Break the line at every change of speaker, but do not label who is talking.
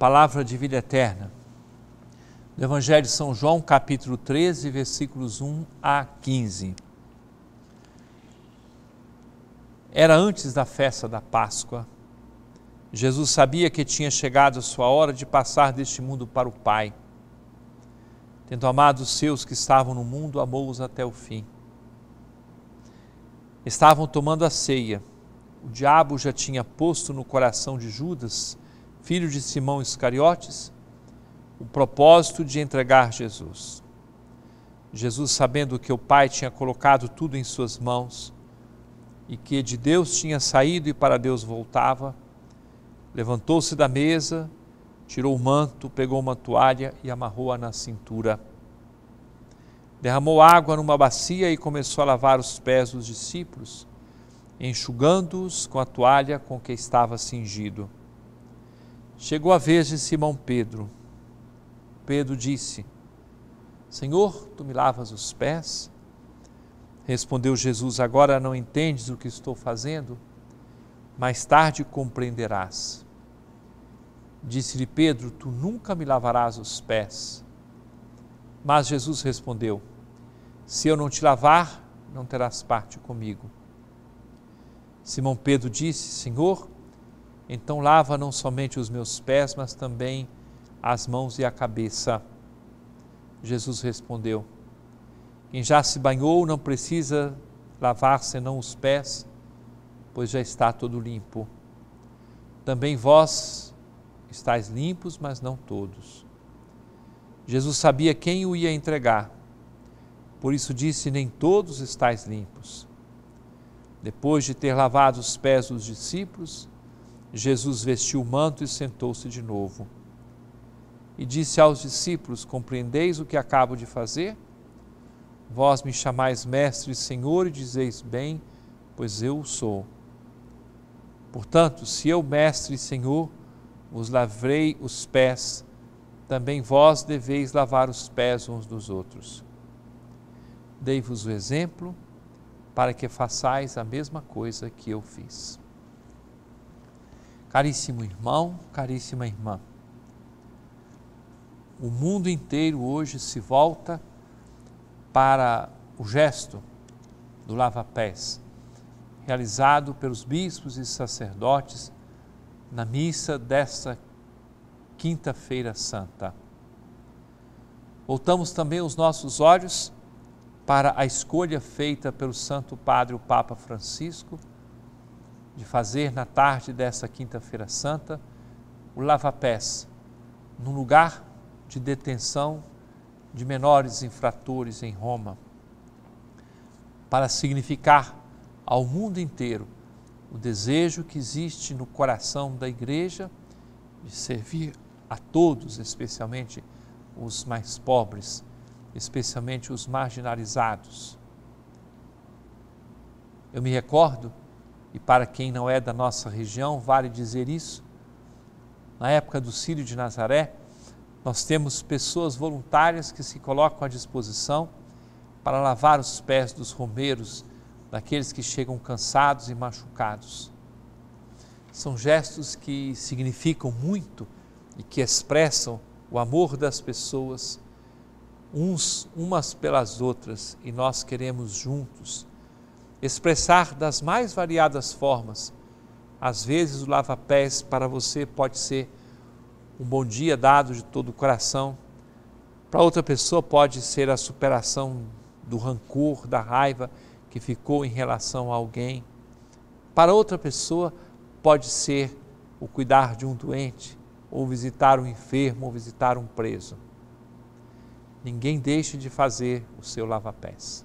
palavra de vida eterna. Do Evangelho de São João, capítulo 13, versículos 1 a 15. Era antes da festa da Páscoa. Jesus sabia que tinha chegado a sua hora de passar deste mundo para o Pai. Tendo amado os seus que estavam no mundo, amou-os até o fim. Estavam tomando a ceia. O diabo já tinha posto no coração de Judas, filho de Simão Iscariotes, o propósito de entregar Jesus. Jesus, sabendo que o Pai tinha colocado tudo em suas mãos e que de Deus tinha saído e para Deus voltava, levantou-se da mesa, tirou o manto, pegou uma toalha e amarrou-a na cintura. Derramou água numa bacia e começou a lavar os pés dos discípulos, enxugando-os com a toalha com que estava cingido. Chegou a vez de Simão Pedro. Pedro disse: Senhor, tu me lavas os pés? Respondeu Jesus: Agora não entendes o que estou fazendo? Mais tarde compreenderás. Disse-lhe Pedro: Tu nunca me lavarás os pés. Mas Jesus respondeu: Se eu não te lavar, não terás parte comigo. Simão Pedro disse: Senhor, então lava não somente os meus pés, mas também as mãos e a cabeça. Jesus respondeu: Quem já se banhou não precisa lavar senão os pés, pois já está todo limpo. Também vós estáis limpos, mas não todos. Jesus sabia quem o ia entregar, por isso disse: Nem todos estáis limpos. Depois de ter lavado os pés dos discípulos, Jesus vestiu o manto e sentou-se de novo. E disse aos discípulos: Compreendeis o que acabo de fazer? Vós me chamais mestre e senhor e dizeis bem, pois eu o sou. Portanto, se eu, mestre e senhor, vos lavrei os pés, também vós deveis lavar os pés uns dos outros. Dei-vos o exemplo para que façais a mesma coisa que eu fiz. Caríssimo irmão, caríssima irmã, o mundo inteiro hoje se volta para o gesto do lava-pés, realizado pelos bispos e sacerdotes na missa desta quinta-feira santa. Voltamos também os nossos olhos para a escolha feita pelo Santo Padre, o Papa Francisco, de fazer na tarde dessa Quinta-feira Santa o lavapés pés num lugar de detenção de menores infratores em Roma, para significar ao mundo inteiro o desejo que existe no coração da Igreja de servir a todos, especialmente os mais pobres, especialmente os marginalizados. Eu me recordo e para quem não é da nossa região, vale dizer isso. Na época do Sírio de Nazaré, nós temos pessoas voluntárias que se colocam à disposição para lavar os pés dos romeiros, daqueles que chegam cansados e machucados. São gestos que significam muito e que expressam o amor das pessoas uns umas pelas outras e nós queremos juntos expressar das mais variadas formas. Às vezes, o lava-pés para você pode ser um bom dia dado de todo o coração. Para outra pessoa, pode ser a superação do rancor, da raiva que ficou em relação a alguém. Para outra pessoa, pode ser o cuidar de um doente, ou visitar um enfermo, ou visitar um preso. Ninguém deixe de fazer o seu lava-pés